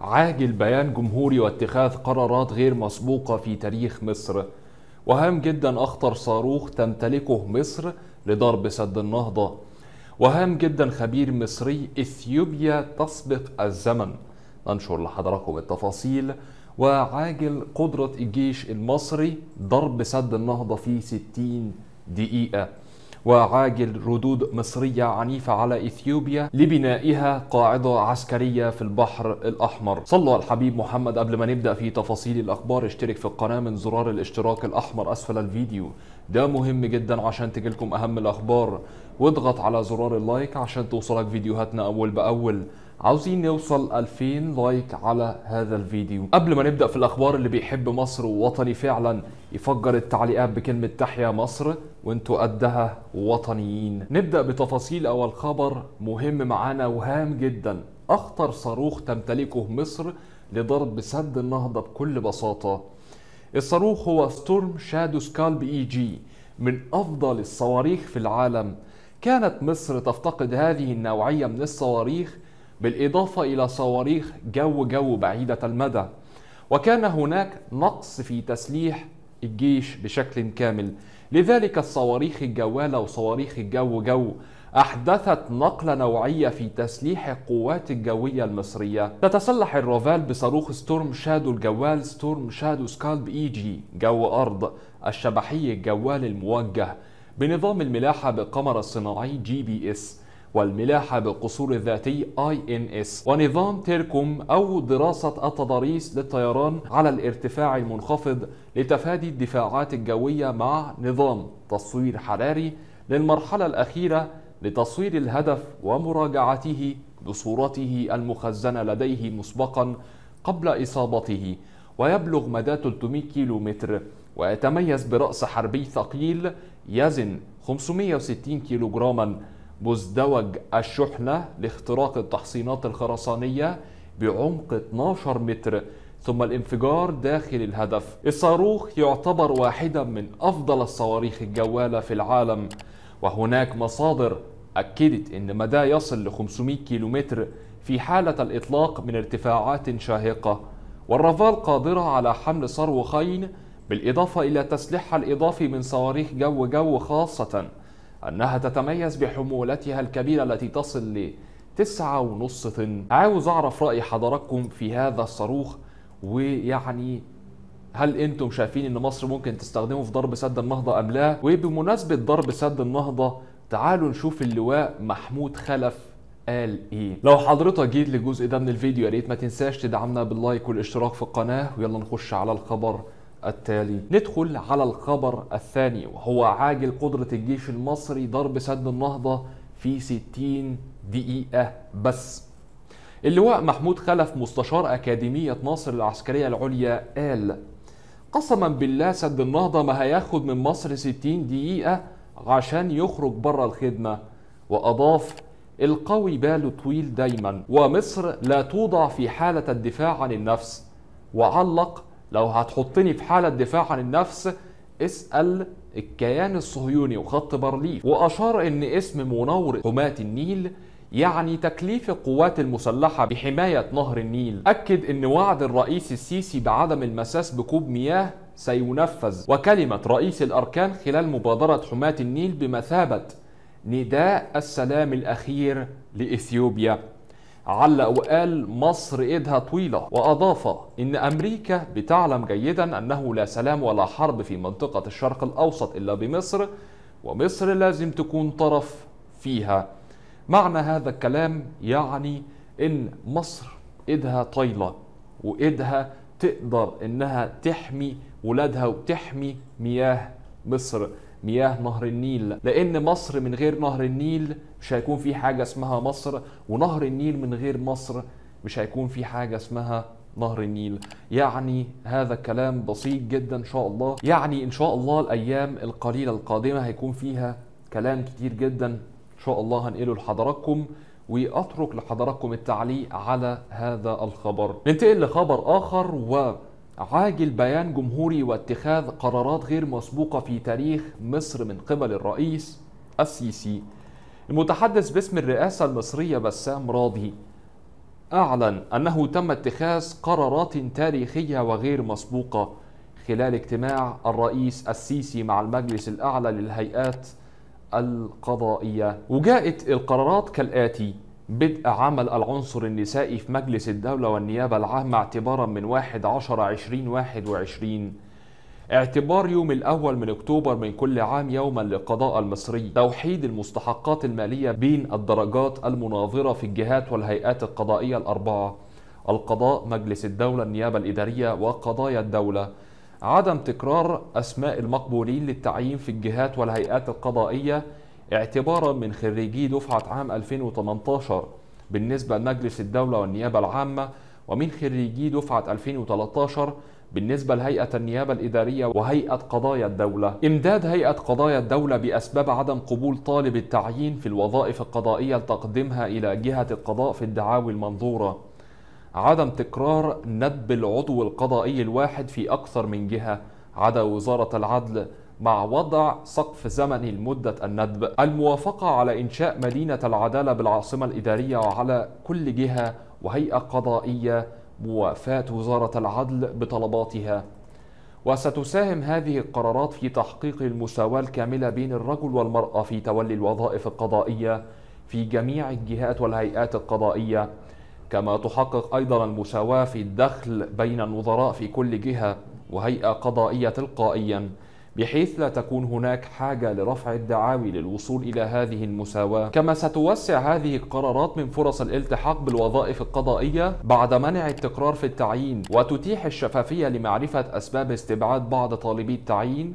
عاجل بيان جمهوري واتخاذ قرارات غير مسبوقة في تاريخ مصر وهام جدا أخطر صاروخ تمتلكه مصر لضرب سد النهضة وهام جدا خبير مصري إثيوبيا تسبق الزمن ننشر لحضراتكم التفاصيل وعاجل قدرة الجيش المصري ضرب سد النهضة في 60 دقيقة وعاجل ردود مصرية عنيفة على إثيوبيا لبنائها قاعدة عسكرية في البحر الأحمر صلوا على الحبيب محمد قبل ما نبدأ في تفاصيل الأخبار اشترك في القناة من زرار الاشتراك الأحمر أسفل الفيديو ده مهم جدا عشان تجيلكم أهم الأخبار واضغط على زرار اللايك عشان توصلك فيديوهاتنا أول بأول عاوزين نوصل 2000 لايك على هذا الفيديو قبل ما نبدأ في الأخبار اللي بيحب مصر ووطني فعلا يفجر التعليقات بكلمة تحيا مصر وانتوا قدها وطنيين نبدأ بتفاصيل أول خبر مهم معانا وهام جدا أخطر صاروخ تمتلكه مصر لضرب سد النهضة بكل بساطة الصاروخ هو ستورم شادو سكالب اي جي من أفضل الصواريخ في العالم كانت مصر تفتقد هذه النوعية من الصواريخ بالإضافة إلى صواريخ جو جو بعيدة المدى وكان هناك نقص في تسليح الجيش بشكل كامل لذلك الصواريخ الجوالة وصواريخ الجو جو أحدثت نقلة نوعية في تسليح القوات الجوية المصرية تتسلح الروفال بصاروخ ستورم شادو الجوال ستورم شادو سكالب إي جي جو أرض الشبحي الجوال الموجه بنظام الملاحة بقمر الصناعي جي بي اس والملاحة بالقصور الذاتي INS ونظام تيركوم أو دراسة التضاريس للطيران على الارتفاع المنخفض لتفادي الدفاعات الجوية مع نظام تصوير حراري للمرحلة الأخيرة لتصوير الهدف ومراجعته بصورته المخزنة لديه مسبقا قبل إصابته ويبلغ مدى 300 كيلو متر ويتميز برأس حربي ثقيل يزن 560 كيلوغراما مزدوج الشحنة لاختراق التحصينات الخرسانية بعمق 12 متر ثم الانفجار داخل الهدف الصاروخ يعتبر واحدا من أفضل الصواريخ الجوالة في العالم وهناك مصادر أكدت أن مداه يصل ل 500 كيلومتر في حالة الإطلاق من ارتفاعات شاهقة والرافال قادرة على حمل صاروخين بالإضافة إلى تسليحها الإضافي من صواريخ جو جو خاصة أنها تتميز بحمولتها الكبيرة التي تصل ل 9.5 طن عاوز أعرف رأي حضراتكم في هذا الصاروخ ويعني هل انتم شايفين ان مصر ممكن تستخدمه في ضرب سد النهضة ام لا وبمناسبة ضرب سد النهضة تعالوا نشوف اللواء محمود خلف قال ايه لو حضرتك جيت للجزء ده من الفيديو يا ريت ما تنساش تدعمنا باللايك والاشتراك في القناه ويلا نخش على الخبر التالي ندخل على الخبر الثاني وهو عاجل قدرة الجيش المصري ضرب سد النهضة في 60 دقيقة بس اللواء محمود خلف مستشار أكاديمية ناصر العسكرية العليا قال قسما بالله سد النهضة ما هياخد من مصر 60 دقيقة عشان يخرج بره الخدمة وأضاف القوي باله طويل دايما ومصر لا توضع في حالة الدفاع عن النفس وعلق لو هتحطني في حالة دفاع عن النفس اسأل الكيان الصهيوني وخط بارليف وأشار أن اسم منور حماة النيل يعني تكليف القوات المسلحة بحماية نهر النيل أكد أن وعد الرئيس السيسي بعدم المساس بكوب مياه سينفذ وكلمة رئيس الأركان خلال مبادرة حماة النيل بمثابة نداء السلام الأخير لإثيوبيا علق وقال مصر ايدها طويله واضاف ان امريكا بتعلم جيدا انه لا سلام ولا حرب في منطقه الشرق الاوسط الا بمصر ومصر لازم تكون طرف فيها معنى هذا الكلام يعني ان مصر ايدها طايله وايدها تقدر انها تحمي ولادها وتحمي مياه مصر مياه نهر النيل لان مصر من غير نهر النيل مش هيكون في حاجه اسمها مصر ونهر النيل من غير مصر مش هيكون في حاجه اسمها نهر النيل يعني هذا الكلام بسيط جدا ان شاء الله يعني ان شاء الله الايام القليله القادمه هيكون فيها كلام كتير جدا ان شاء الله هنقله لحضراتكم واترك لحضراتكم التعليق على هذا الخبر ننتقل لخبر اخر و عاجل بيان جمهوري واتخاذ قرارات غير مسبوقة في تاريخ مصر من قبل الرئيس السيسي المتحدث باسم الرئاسة المصرية بسام راضي أعلن أنه تم اتخاذ قرارات تاريخية وغير مسبوقة خلال اجتماع الرئيس السيسي مع المجلس الأعلى للهيئات القضائية وجاءت القرارات كالآتي بدء عمل العنصر النسائي في مجلس الدولة والنيابة العامة اعتبارا من 1 10 2021 اعتبار يوم الأول من أكتوبر من كل عام يوما للقضاء المصري توحيد المستحقات المالية بين الدرجات المناظرة في الجهات والهيئات القضائية الأربعة القضاء مجلس الدولة النيابة الإدارية وقضايا الدولة عدم تكرار أسماء المقبولين للتعيين في الجهات والهيئات القضائية اعتبارا من خريجي دفعة عام 2018 بالنسبة لمجلس الدولة والنيابة العامة ومن خريجي دفعة 2013 بالنسبة لهيئة النيابة الإدارية وهيئة قضايا الدولة إمداد هيئة قضايا الدولة بأسباب عدم قبول طالب التعيين في الوظائف القضائية لتقديمها إلى جهة القضاء في الدعاوي المنظورة عدم تكرار ندب العضو القضائي الواحد في أكثر من جهة عدا وزارة العدل مع وضع سقف زمني لمدة الندب الموافقة على إنشاء مدينة العدالة بالعاصمة الإدارية وعلى كل جهة وهيئة قضائية موافاة وزارة العدل بطلباتها وستساهم هذه القرارات في تحقيق المساواة الكاملة بين الرجل والمرأة في تولي الوظائف القضائية في جميع الجهات والهيئات القضائية كما تحقق أيضا المساواة في الدخل بين النظراء في كل جهة وهيئة قضائية تلقائيا بحيث لا تكون هناك حاجة لرفع الدعاوي للوصول إلى هذه المساواة كما ستوسع هذه القرارات من فرص الالتحاق بالوظائف القضائية بعد منع التكرار في التعيين وتتيح الشفافية لمعرفة أسباب استبعاد بعض طالبي التعيين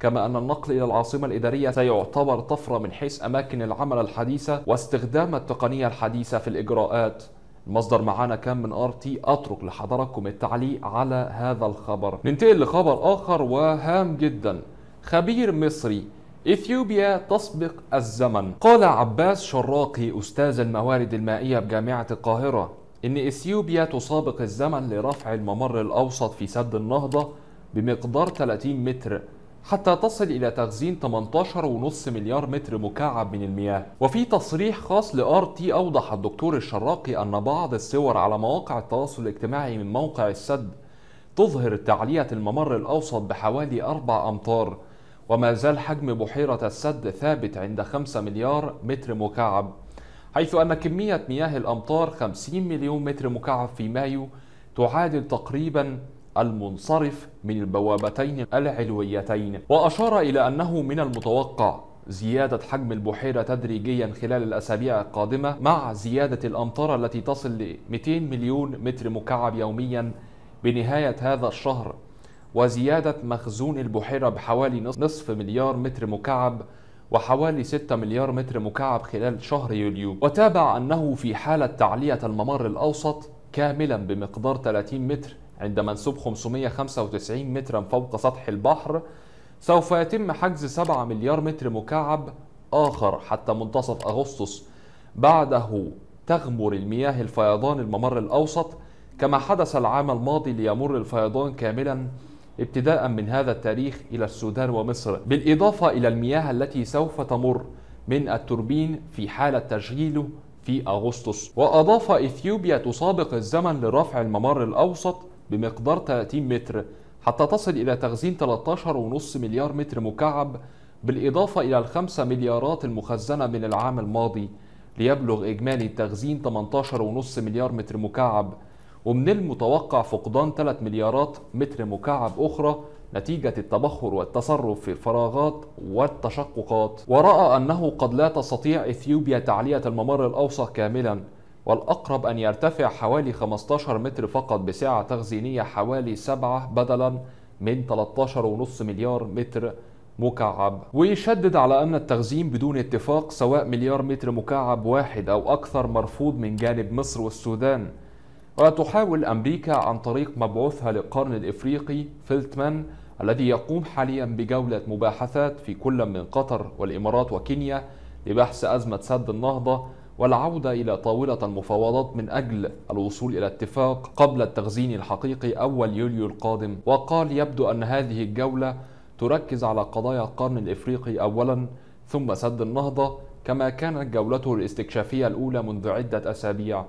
كما أن النقل إلى العاصمة الإدارية سيعتبر طفرة من حيث أماكن العمل الحديثة واستخدام التقنية الحديثة في الإجراءات المصدر معانا كان من ار تي اترك لحضراتكم التعليق على هذا الخبر ننتقل لخبر اخر وهام جدا خبير مصري إثيوبيا تسبق الزمن قال عباس شراقي أستاذ الموارد المائية بجامعة القاهرة إن إثيوبيا تسابق الزمن لرفع الممر الأوسط في سد النهضة بمقدار 30 متر حتى تصل إلى تخزين 18.5 مليار متر مكعب من المياه وفي تصريح خاص لآر تي أوضح الدكتور الشراقي أن بعض الصور على مواقع التواصل الاجتماعي من موقع السد تظهر تعلية الممر الأوسط بحوالي 4 أمتار وما زال حجم بحيرة السد ثابت عند 5 مليار متر مكعب حيث أن كمية مياه الأمطار 50 مليون متر مكعب في مايو تعادل تقريباً المنصرف من البوابتين العلويتين وأشار إلى أنه من المتوقع زيادة حجم البحيرة تدريجيا خلال الأسابيع القادمة مع زيادة الأمطار التي تصل ل 200 مليون متر مكعب يوميا بنهاية هذا الشهر وزيادة مخزون البحيرة بحوالي نصف مليار متر مكعب وحوالي 6 مليار متر مكعب خلال شهر يوليو وتابع أنه في حالة تعلية الممر الأوسط كاملا بمقدار 30 متر عند منسوب 595 مترا فوق سطح البحر سوف يتم حجز 7 مليار متر مكعب آخر حتى منتصف أغسطس بعده تغمر المياه الفيضان الممر الأوسط كما حدث العام الماضي ليمر الفيضان كاملا ابتداء من هذا التاريخ إلى السودان ومصر بالإضافة إلى المياه التي سوف تمر من التوربين في حالة تشغيله في أغسطس وأضاف إثيوبيا تسابق الزمن لرفع الممر الأوسط بمقدار 30 متر حتى تصل إلى تخزين 13.5 مليار متر مكعب بالإضافة إلى الخمسة مليارات المخزنة من العام الماضي ليبلغ إجمالي التخزين 18.5 مليار متر مكعب ومن المتوقع فقدان 3 مليارات متر مكعب أخرى نتيجة التبخر والتصرف في الفراغات والتشققات ورأى أنه قد لا تستطيع إثيوبيا تعلية الممر الأوسط كاملاً والأقرب أن يرتفع حوالي 15 متر فقط بسعة تخزينية حوالي 7 بدلا من 13.5 مليار متر مكعب ويشدد على أن التخزين بدون اتفاق سواء مليار متر مكعب واحد أو أكثر مرفوض من جانب مصر والسودان وتحاول أمريكا عن طريق مبعوثها للقرن الإفريقي فيلتمان الذي يقوم حاليا بجولة مباحثات في كل من قطر والإمارات وكينيا لبحث أزمة سد النهضة والعودة إلى طاولة المفاوضات من أجل الوصول إلى اتفاق قبل التخزين الحقيقي أول يوليو القادم وقال يبدو أن هذه الجولة تركز على قضايا القرن الإفريقي أولا ثم سد النهضة كما كانت جولته الاستكشافية الأولى منذ عدة أسابيع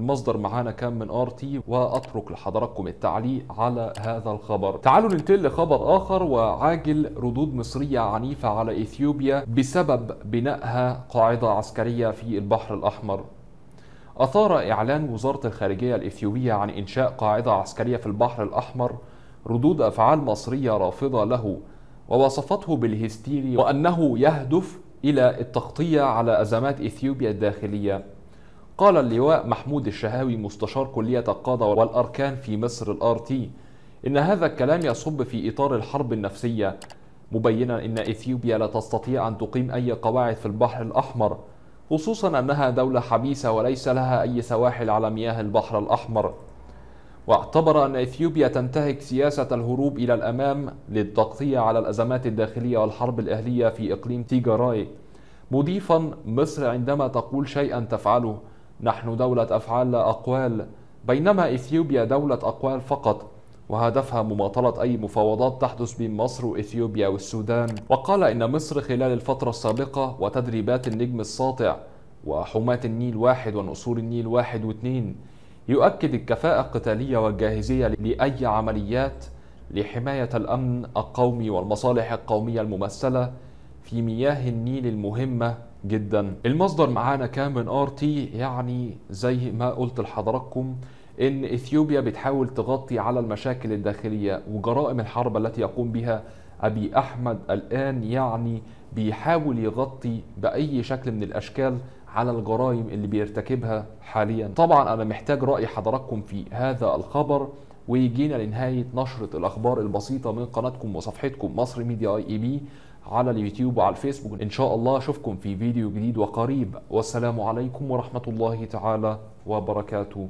المصدر معانا كان من ار تي واترك لحضراتكم التعليق على هذا الخبر تعالوا ننتقل لخبر اخر وعاجل ردود مصريه عنيفه على اثيوبيا بسبب بنائها قاعده عسكريه في البحر الاحمر أثار إعلان وزارة الخارجية الإثيوبية عن إنشاء قاعدة عسكرية في البحر الأحمر ردود أفعال مصرية رافضة له ووصفته بالهستيري وأنه يهدف إلى التغطية على أزمات إثيوبيا الداخلية قال اللواء محمود الشهاوي مستشار كلية القادة والأركان في مصر الآر تي إن هذا الكلام يصب في إطار الحرب النفسية مبينا إن إثيوبيا لا تستطيع أن تقيم أي قواعد في البحر الأحمر خصوصا أنها دولة حبيسة وليس لها أي سواحل على مياه البحر الأحمر واعتبر أن إثيوبيا تنتهك سياسة الهروب إلى الأمام للتغطية على الأزمات الداخلية والحرب الأهلية في إقليم تيجاراي مضيفا مصر عندما تقول شيئا تفعله نحن دولة أفعال لا أقوال بينما إثيوبيا دولة أقوال فقط وهدفها مماطلة أي مفاوضات تحدث بين مصر وإثيوبيا والسودان وقال إن مصر خلال الفترة السابقة وتدريبات النجم الساطع وحماة النيل واحد ونصور النيل واحد واثنين يؤكد الكفاءة القتالية والجاهزية لأي عمليات لحماية الأمن القومي والمصالح القومية الممثلة في مياه النيل المهمة جدا المصدر معانا كان من ار تي يعني زي ما قلت لحضراتكم ان اثيوبيا بتحاول تغطي على المشاكل الداخليه وجرائم الحرب التي يقوم بها ابي احمد الان يعني بيحاول يغطي باي شكل من الاشكال على الجرائم اللي بيرتكبها حاليا طبعا انا محتاج راي حضراتكم في هذا الخبر ويجينا لنهايه نشره الاخبار البسيطه من قناتكم وصفحتكم مصر ميديا اي بي على اليوتيوب وعلى الفيسبوك إن شاء الله أشوفكم في فيديو جديد وقريب والسلام عليكم ورحمة الله تعالى وبركاته